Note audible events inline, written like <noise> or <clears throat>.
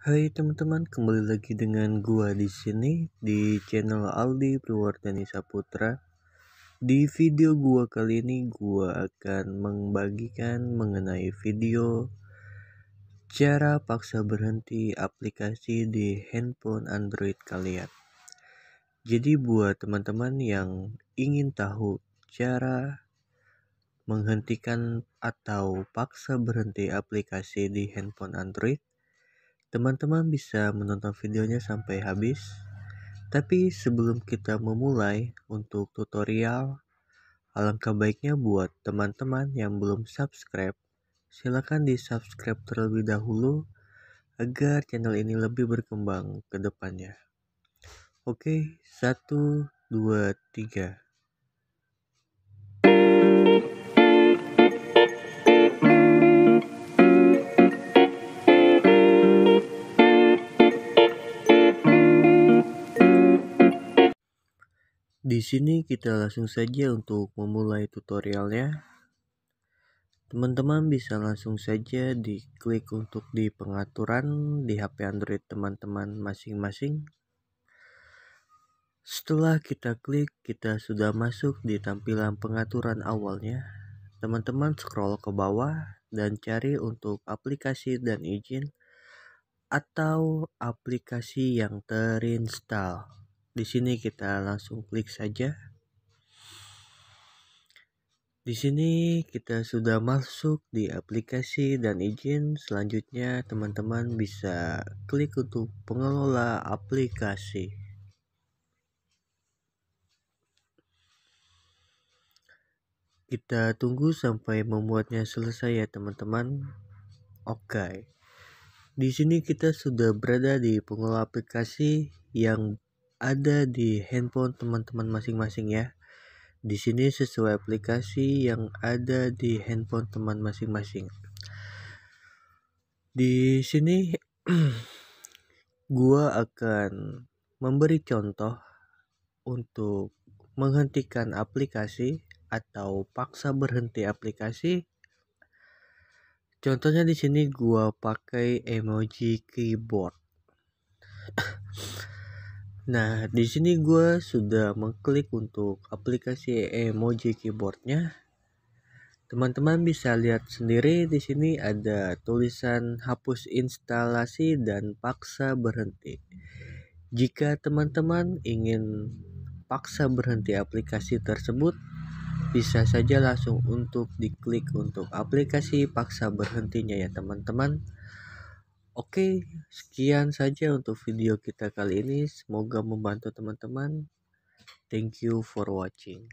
Hai teman-teman, kembali lagi dengan gua di sini di channel Aldi Purwardani Saputra. Di video gua kali ini gua akan membagikan mengenai video cara paksa berhenti aplikasi di handphone Android kalian. Jadi buat teman-teman yang ingin tahu cara menghentikan atau paksa berhenti aplikasi di handphone Android Teman-teman bisa menonton videonya sampai habis. Tapi sebelum kita memulai untuk tutorial, alangkah baiknya buat teman-teman yang belum subscribe, silakan di-subscribe terlebih dahulu agar channel ini lebih berkembang ke depannya. Oke, satu, dua, tiga. Di sini kita langsung saja untuk memulai tutorialnya. Teman-teman bisa langsung saja diklik untuk di pengaturan di HP Android teman-teman masing-masing. Setelah kita klik, kita sudah masuk di tampilan pengaturan awalnya. Teman-teman scroll ke bawah dan cari untuk aplikasi dan izin atau aplikasi yang terinstall di sini kita langsung klik saja. Di sini kita sudah masuk di aplikasi dan izin. Selanjutnya teman-teman bisa klik untuk pengelola aplikasi. Kita tunggu sampai membuatnya selesai ya teman-teman. Oke. Okay. Di sini kita sudah berada di pengelola aplikasi yang ada di handphone teman-teman masing-masing ya. Di sini sesuai aplikasi yang ada di handphone teman masing-masing. Di sini <clears throat> gua akan memberi contoh untuk menghentikan aplikasi atau paksa berhenti aplikasi. Contohnya di sini gua pakai emoji keyboard. <clears throat> Nah, di sini gue sudah mengklik untuk aplikasi emoji keyboardnya. Teman-teman bisa lihat sendiri di sini ada tulisan hapus instalasi dan paksa berhenti. Jika teman-teman ingin paksa berhenti aplikasi tersebut, bisa saja langsung untuk diklik untuk aplikasi paksa berhentinya ya teman-teman. Oke, sekian saja untuk video kita kali ini. Semoga membantu teman-teman. Thank you for watching.